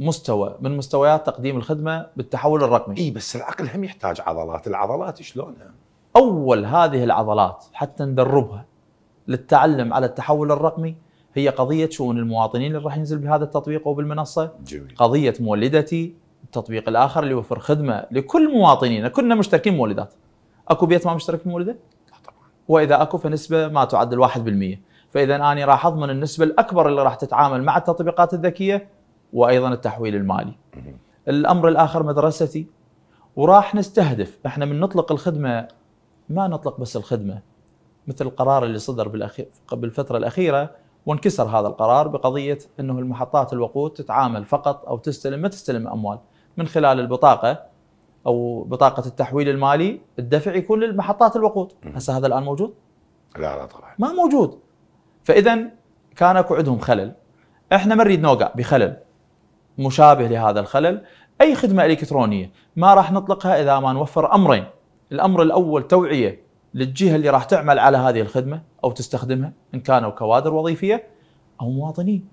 مستوى من مستويات تقديم الخدمه بالتحول الرقمي اي بس العقل هم يحتاج عضلات العضلات شلونها اول هذه العضلات حتى ندربها للتعلم على التحول الرقمي هي قضيه شؤون المواطنين اللي راح ينزل بهذا التطبيق او بالمنصه جميل. قضيه مولدتي التطبيق الاخر اللي يوفر خدمه لكل مواطنينا كلنا مشتركين مولدات اكو بيت ما مشترك مولده واذا اكو فنسبه ما تعدل 1% فاذا انا راح اضمن النسبه الاكبر اللي راح تتعامل مع التطبيقات الذكيه وايضا التحويل المالي. الامر الاخر مدرستي وراح نستهدف احنا من نطلق الخدمه ما نطلق بس الخدمه مثل القرار اللي صدر بالاخير بالفتره الاخيره وانكسر هذا القرار بقضيه انه المحطات الوقود تتعامل فقط او تستلم ما تستلم اموال من خلال البطاقه او بطاقه التحويل المالي الدفع يكون للمحطات الوقود هسه هذا الان موجود؟ لا لا طبعا ما موجود فاذا كان اكو عندهم خلل احنا ما نريد نوقع بخلل مشابه لهذا الخلل اي خدمه الكترونيه ما راح نطلقها اذا ما نوفر امرين الامر الاول توعيه للجهه اللي راح تعمل على هذه الخدمه او تستخدمها ان كانوا كوادر وظيفيه او مواطنين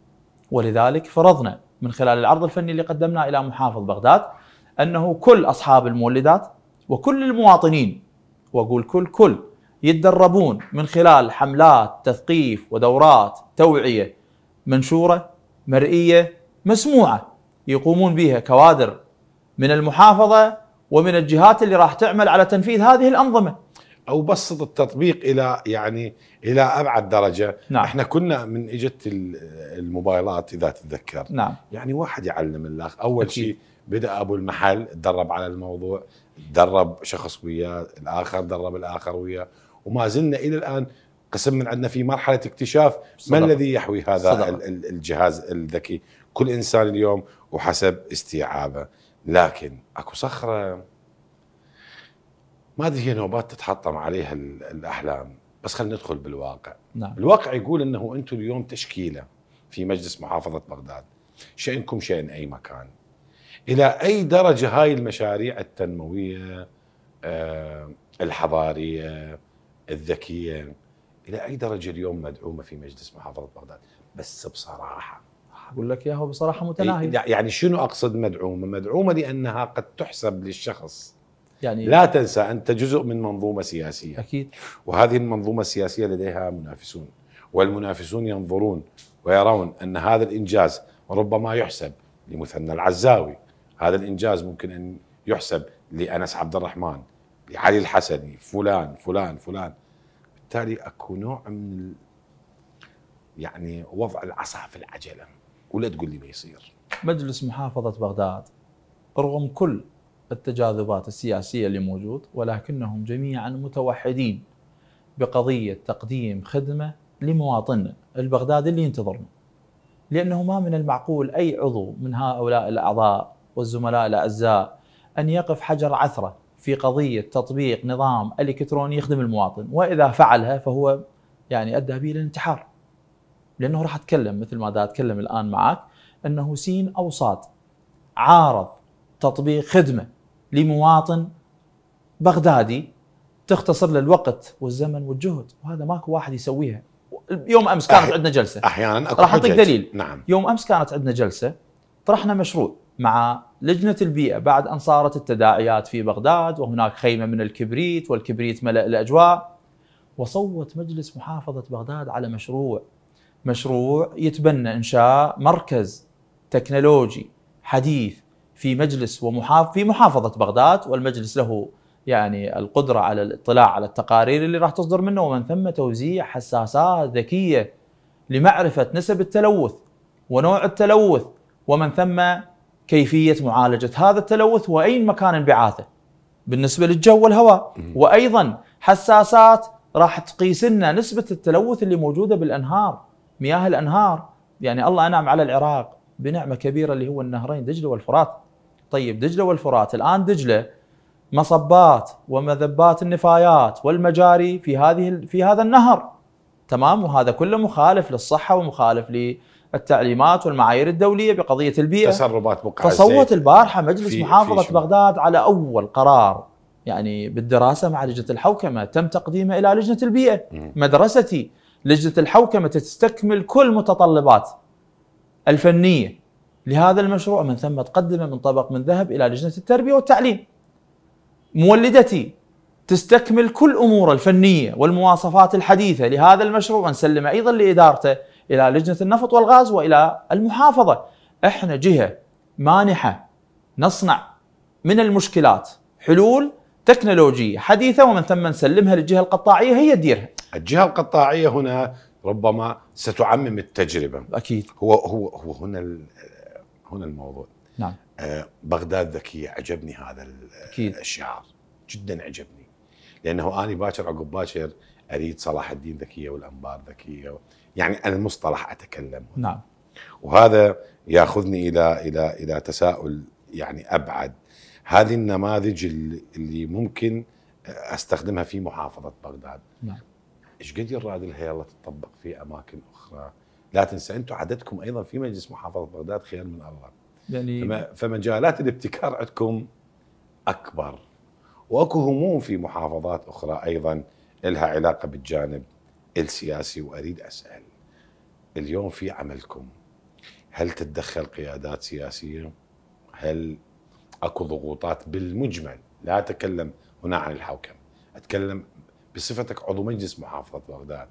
ولذلك فرضنا من خلال العرض الفني اللي قدمناه الى محافظ بغداد انه كل اصحاب المولدات وكل المواطنين واقول كل كل يتدربون من خلال حملات تثقيف ودورات توعيه منشوره مرئيه مسموعه يقومون بها كوادر من المحافظه ومن الجهات اللي راح تعمل على تنفيذ هذه الانظمه. او بسط التطبيق الى يعني الى ابعد درجه، نعم. احنا كنا من اجت الموبايلات اذا تتذكر نعم. يعني واحد يعلم الاخ، اول شيء بدا ابو المحل تدرب على الموضوع، درب شخص وياه، الاخر درب الاخر وياه، وما زلنا الى الان قسم من عندنا في مرحله اكتشاف صدق. ما الذي يحوي هذا صدق. الجهاز الذكي كل انسان اليوم وحسب استيعابه لكن اكو صخره ما ادري هي نوبات تتحطم عليها الاحلام بس خلينا ندخل بالواقع نعم. الواقع يقول انه انتم اليوم تشكيله في مجلس محافظه بغداد شانكم شان اي مكان الى اي درجه هاي المشاريع التنمويه آه، الحضاريه الذكيه الى اي درجه اليوم مدعومه في مجلس محافظه بغداد بس بصراحه اقول لك اياها بصراحه متناهيه إيه، يعني شنو اقصد مدعومه؟ مدعومه لانها قد تحسب للشخص يعني لا تنسى انت جزء من منظومه سياسيه اكيد وهذه المنظومه السياسيه لديها منافسون والمنافسون ينظرون ويرون ان هذا الانجاز ربما يحسب لمثنى العزاوي هذا الانجاز ممكن ان يحسب لانس عبد الرحمن لعلي الحسني فلان فلان فلان بالتالي اكو نوع من يعني وضع العصا في العجله ولا تقول لي ما يصير مجلس محافظة بغداد رغم كل التجاذبات السياسية اللي موجود ولكنهم جميعا متوحدين بقضية تقديم خدمة لمواطن البغداد اللي ينتظرنا لأنه ما من المعقول أي عضو من هؤلاء الأعضاء والزملاء الأعزاء أن يقف حجر عثرة في قضية تطبيق نظام إلكتروني يخدم المواطن وإذا فعلها فهو يعني أدى به الانتحار لانه راح اتكلم مثل ما دا اتكلم الان معك انه سين او صاد عارض تطبيق خدمه لمواطن بغدادي تختصر له الوقت والزمن والجهد وهذا ماكو واحد يسويها يوم امس كانت عندنا جلسه احيانا راح اعطيك دليل نعم يوم امس كانت عندنا جلسه طرحنا مشروع مع لجنه البيئه بعد ان صارت التداعيات في بغداد وهناك خيمه من الكبريت والكبريت ملأ الاجواء وصوت مجلس محافظه بغداد على مشروع مشروع يتبنى انشاء مركز تكنولوجي حديث في مجلس ومحاف في محافظه بغداد والمجلس له يعني القدره على الاطلاع على التقارير اللي راح تصدر منه ومن ثم توزيع حساسات ذكيه لمعرفه نسب التلوث ونوع التلوث ومن ثم كيفيه معالجه هذا التلوث واين مكان انبعاثه بالنسبه للجو والهواء وايضا حساسات راح تقيس لنا نسبه التلوث اللي موجوده بالانهار مياه الانهار يعني الله انعم على العراق بنعمه كبيره اللي هو النهرين دجله والفرات طيب دجله والفرات الان دجله مصبات ومذبات النفايات والمجاري في هذه في هذا النهر تمام وهذا كله مخالف للصحه ومخالف للتعليمات والمعايير الدوليه بقضيه البيئه تسربات بقعه فصوت البارحه مجلس في محافظه في بغداد على اول قرار يعني بالدراسه مع لجنه الحوكمه تم تقديمه الى لجنه البيئه مدرستي لجنه الحوكمه تستكمل كل متطلبات الفنيه لهذا المشروع من ثم تقدمه من طبق من ذهب الى لجنه التربيه والتعليم. مولدتي تستكمل كل اموره الفنيه والمواصفات الحديثه لهذا المشروع ونسلمه ايضا لادارته الى لجنه النفط والغاز والى المحافظه. احنا جهه مانحه نصنع من المشكلات حلول تكنولوجية حديثة ومن ثم نسلمها للجهة القطاعية هي تديرها الجهة القطاعية هنا ربما ستعمم التجربة أكيد هو هو هو هنا هنا الموضوع نعم آه بغداد ذكية عجبني هذا أكيد. آه، الشعار جدا عجبني لأنه أنا باكر عقب باكر أريد صلاح الدين ذكية والأنبار ذكية يعني أنا المصطلح أتكلم نعم وهذا ياخذني إلى إلى إلى تساؤل يعني أبعد هذه النماذج اللي ممكن استخدمها في محافظه بغداد نعم ايش قد يراد لها يلا تطبق في اماكن اخرى لا تنسى انتم عددكم ايضا في مجلس محافظه بغداد خير من الله يعني فمجالات الابتكار عندكم اكبر واكو هموم في محافظات اخرى ايضا لها علاقه بالجانب السياسي واريد اسال اليوم في عملكم هل تتدخل قيادات سياسيه؟ هل اكو ضغوطات بالمجمل لا اتكلم هنا عن الحوكمه اتكلم بصفتك عضو مجلس محافظه بغداد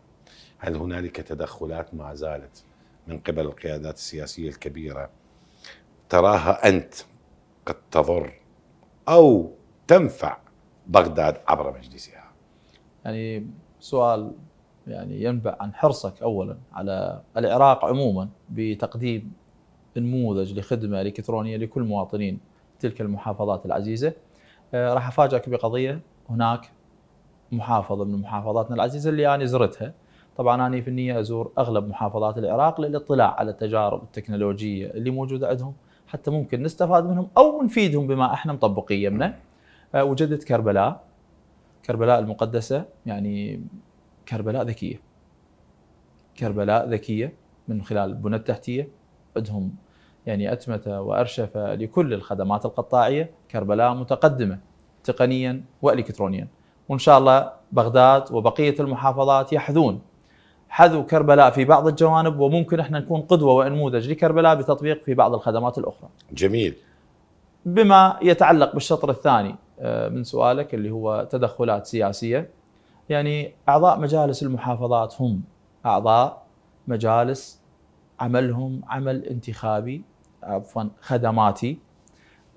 هل هنالك تدخلات ما زالت من قبل القيادات السياسيه الكبيره تراها انت قد تضر او تنفع بغداد عبر مجلسها يعني سؤال يعني ينبع عن حرصك اولا على العراق عموما بتقديم نموذج لخدمه الكترونيه لكل المواطنين تلك المحافظات العزيزه آه، راح افاجئك بقضيه هناك محافظه من محافظاتنا العزيزه اللي انا زرتها طبعا انا في النيه ازور اغلب محافظات العراق للاطلاع على التجارب التكنولوجيه اللي موجوده عندهم حتى ممكن نستفاد منهم او نفيدهم بما احنا مطبق يمنا آه، وجدت كربلاء كربلاء المقدسه يعني كربلاء ذكيه كربلاء ذكيه من خلال البنى التحتيه عندهم يعني أتمت وأرشف لكل الخدمات القطاعية كربلاء متقدمة تقنيا وإلكترونيا وإن شاء الله بغداد وبقية المحافظات يحذون حذو كربلاء في بعض الجوانب وممكن احنا نكون قدوه ونموذج لكربلاء بتطبيق في بعض الخدمات الاخرى. جميل. بما يتعلق بالشطر الثاني آه، من سؤالك اللي هو تدخلات سياسيه يعني اعضاء مجالس المحافظات هم اعضاء مجالس عملهم عمل انتخابي عفوا خدماتي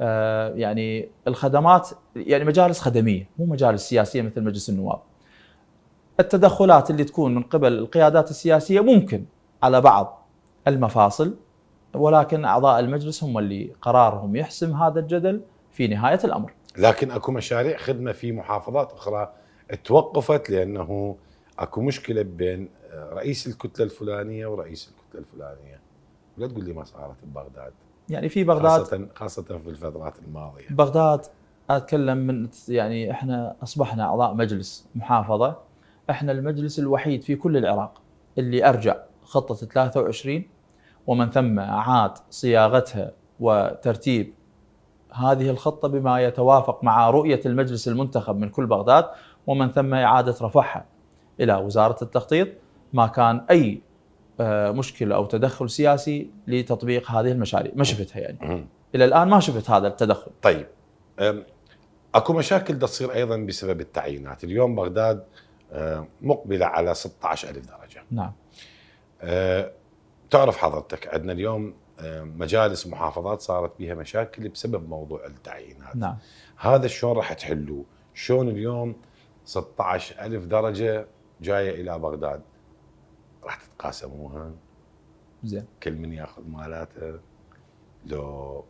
آه، يعني الخدمات يعني مجالس خدميه مو مجالس سياسيه مثل مجلس النواب. التدخلات اللي تكون من قبل القيادات السياسيه ممكن على بعض المفاصل ولكن اعضاء المجلس هم اللي قرارهم يحسم هذا الجدل في نهايه الامر. لكن اكو مشاريع خدمه في محافظات اخرى توقفت لانه اكو مشكله بين رئيس الكتله الفلانيه ورئيس الكتله الفلانيه. لا تقول لي ما صارت ببغداد يعني في بغداد خاصة خاصة في الفترات الماضية بغداد اتكلم من يعني احنا اصبحنا اعضاء مجلس محافظة احنا المجلس الوحيد في كل العراق اللي ارجع خطة 23 ومن ثم اعاد صياغتها وترتيب هذه الخطة بما يتوافق مع رؤية المجلس المنتخب من كل بغداد ومن ثم إعادة رفعها إلى وزارة التخطيط ما كان أي آه، مشكله او تدخل سياسي لتطبيق هذه المشاريع ما شفتها يعني الى الان ما شفت هذا التدخل طيب اكو مشاكل تصير ايضا بسبب التعيينات اليوم بغداد آه، مقبله على 16000 درجه نعم آه، تعرف حضرتك عندنا اليوم مجالس محافظات صارت بها مشاكل بسبب موضوع التعيينات نعم هذا شلون راح تحلوه شلون اليوم 16000 درجه جايه الى بغداد راح تتقاسموها زين كل من ياخذ مالاته لو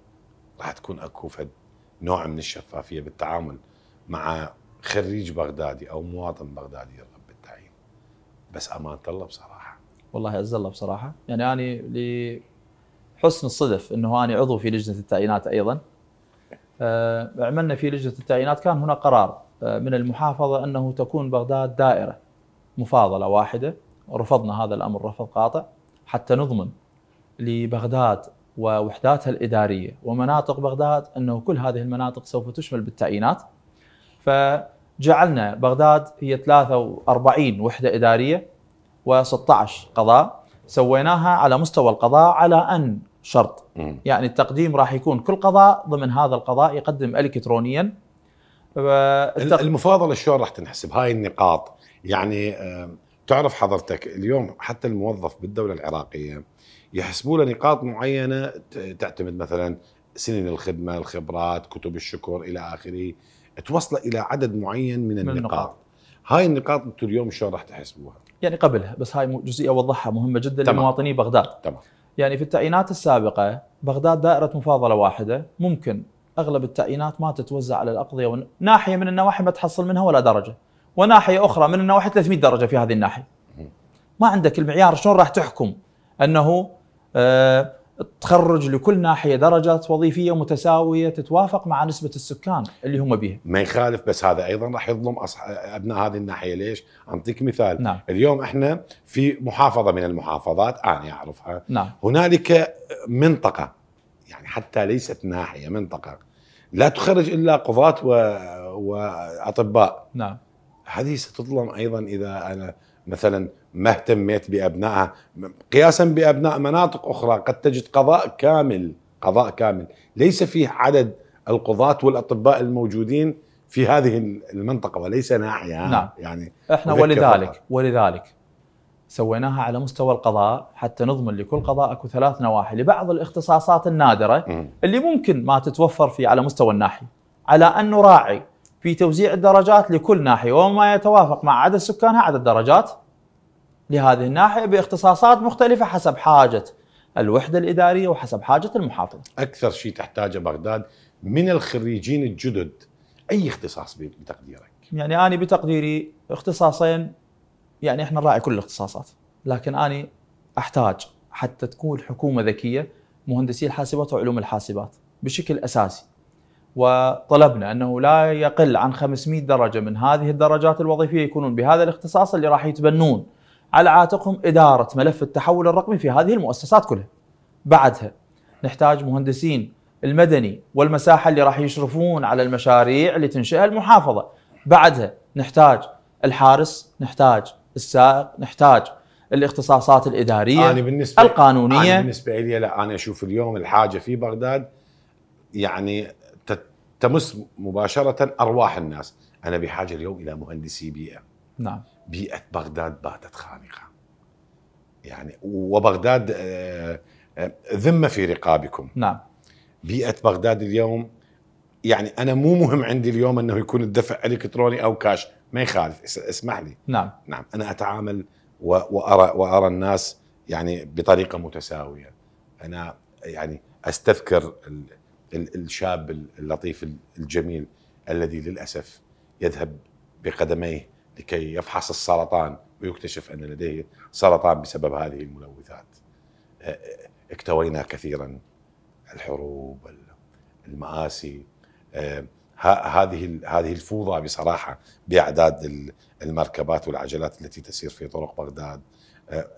راح تكون اكو فد نوع من الشفافيه بالتعامل مع خريج بغدادي او مواطن بغدادي يرغب بالتعيين بس امانه الله بصراحه والله عز الله بصراحه يعني انا لحسن الصدف انه انا عضو في لجنه التعيينات ايضا آه، عملنا في لجنه التعيينات كان هنا قرار آه، من المحافظه انه تكون بغداد دائره مفاضله واحده رفضنا هذا الامر رفض قاطع حتى نضمن لبغداد ووحداتها الاداريه ومناطق بغداد انه كل هذه المناطق سوف تشمل بالتعيينات فجعلنا بغداد هي 43 وحده اداريه و16 قضاء سويناها على مستوى القضاء على ان شرط يعني التقديم راح يكون كل قضاء ضمن هذا القضاء يقدم الكترونيا المفاضله شلون راح تنحسب هاي النقاط يعني تعرف حضرتك اليوم حتى الموظف بالدوله العراقيه يحسبوا له نقاط معينه تعتمد مثلا سنين الخدمه، الخبرات، كتب الشكر الى اخره توصله الى عدد معين من النقاط. من النقاط. هاي النقاط انتم اليوم شلون راح تحسبوها؟ يعني قبلها بس هاي جزئيه اوضحها مهمه جدا تمام. لمواطني بغداد. تمام. يعني في التعيينات السابقه بغداد دائره مفاضله واحده ممكن اغلب التعيينات ما تتوزع على الاقضيه ناحية من النواحي ما تحصل منها ولا درجه. وناحيه اخرى من النواحي 300 درجه في هذه الناحيه ما عندك المعيار شلون راح تحكم انه آه، تخرج لكل ناحيه درجات وظيفيه متساويه تتوافق مع نسبه السكان اللي هم بها. ما يخالف بس هذا ايضا راح يظلم أصح... ابناء هذه الناحيه ليش؟ اعطيك مثال نعم. اليوم احنا في محافظه من المحافظات انا اعرفها نعم. هنالك منطقه يعني حتى ليست ناحيه منطقه لا تخرج الا قضاة و... واطباء نعم هذه ستظلم ايضا اذا انا مثلا ما اهتميت بابنائها قياسا بابناء مناطق اخرى قد تجد قضاء كامل قضاء كامل ليس فيه عدد القضاة والاطباء الموجودين في هذه المنطقه وليس ناحيه نعم. يعني احنا ولذلك فقط. ولذلك سويناها على مستوى القضاء حتى نضمن لكل قضاء اكو ثلاث نواحي لبعض الاختصاصات النادره اللي ممكن ما تتوفر في على مستوى الناحيه على ان نراعي في توزيع الدرجات لكل ناحية وما يتوافق مع عدد سكانها عدد درجات لهذه الناحية باختصاصات مختلفة حسب حاجة الوحدة الإدارية وحسب حاجة المحافظ أكثر شيء تحتاجه بغداد من الخريجين الجدد أي اختصاص بتقديرك؟ يعني أنا بتقديري اختصاصين يعني احنا نراعي كل الاختصاصات لكن أنا أحتاج حتى تكون حكومة ذكية مهندسي الحاسبات وعلوم الحاسبات بشكل أساسي وطلبنا انه لا يقل عن 500 درجه من هذه الدرجات الوظيفيه يكونون بهذا الاختصاص اللي راح يتبنون على عاتقهم اداره ملف التحول الرقمي في هذه المؤسسات كلها. بعدها نحتاج مهندسين المدني والمساحه اللي راح يشرفون على المشاريع اللي تنشئها المحافظه. بعدها نحتاج الحارس، نحتاج السائق، نحتاج الاختصاصات الاداريه أنا بالنسبة القانونيه أنا بالنسبه لي لا انا اشوف اليوم الحاجه في بغداد يعني تمس مباشره ارواح الناس انا بحاجه اليوم الى مهندسي بيئه نعم بيئه بغداد باتت خانقه يعني وبغداد آه، آه، ذمه في رقابكم نعم بيئه بغداد اليوم يعني انا مو مهم عندي اليوم انه يكون الدفع الكتروني او كاش ما يخالف اسمح لي نعم نعم انا اتعامل وارى وارى الناس يعني بطريقه متساويه انا يعني استذكر الشاب اللطيف الجميل الذي للاسف يذهب بقدميه لكي يفحص السرطان ويكتشف ان لديه سرطان بسبب هذه الملوثات اكتوينا كثيرا الحروب المآسي هذه هذه الفوضى بصراحه باعداد المركبات والعجلات التي تسير في طرق بغداد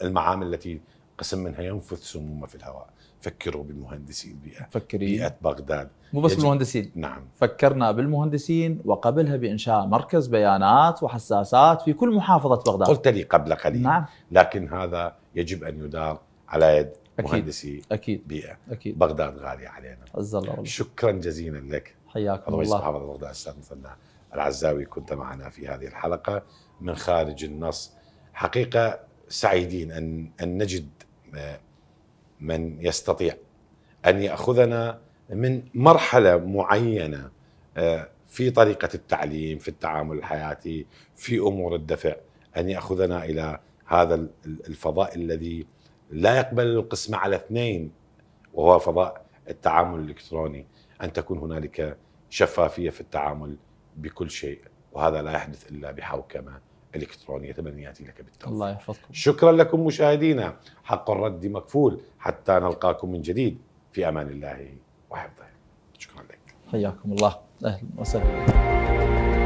المعامل التي قسم منها ينفث سمومه في الهواء فكروا بمهندسي البيئه فكري بيئه بغداد مو بس بالمهندسين نعم فكرنا بالمهندسين وقبلها بانشاء مركز بيانات وحساسات في كل محافظه بغداد قلت لي قبل قليل نعم لكن هذا يجب ان يدار على يد أكيد. مهندسي أكيد. بيئه أكيد. بغداد غاليه علينا الله شكرا جزيلا لك حياكم الله محافظه بغداد استاذ مثنى العزاوي كنت معنا في هذه الحلقه من خارج النص حقيقه سعيدين ان ان نجد آه، من يستطيع ان ياخذنا من مرحله معينه آه، في طريقه التعليم في التعامل الحياتي في امور الدفع ان ياخذنا الى هذا الفضاء الذي لا يقبل القسمه على اثنين وهو فضاء التعامل الالكتروني ان تكون هنالك شفافيه في التعامل بكل شيء وهذا لا يحدث الا بحوكمه الكترونيه تمنياتي لك بالتوفيق الله يحفظكم شكرا لكم مشاهدينا حق الرد مكفول حتى نلقاكم من جديد في امان الله وحفظه شكرا لك حياكم الله اهلا وسهلا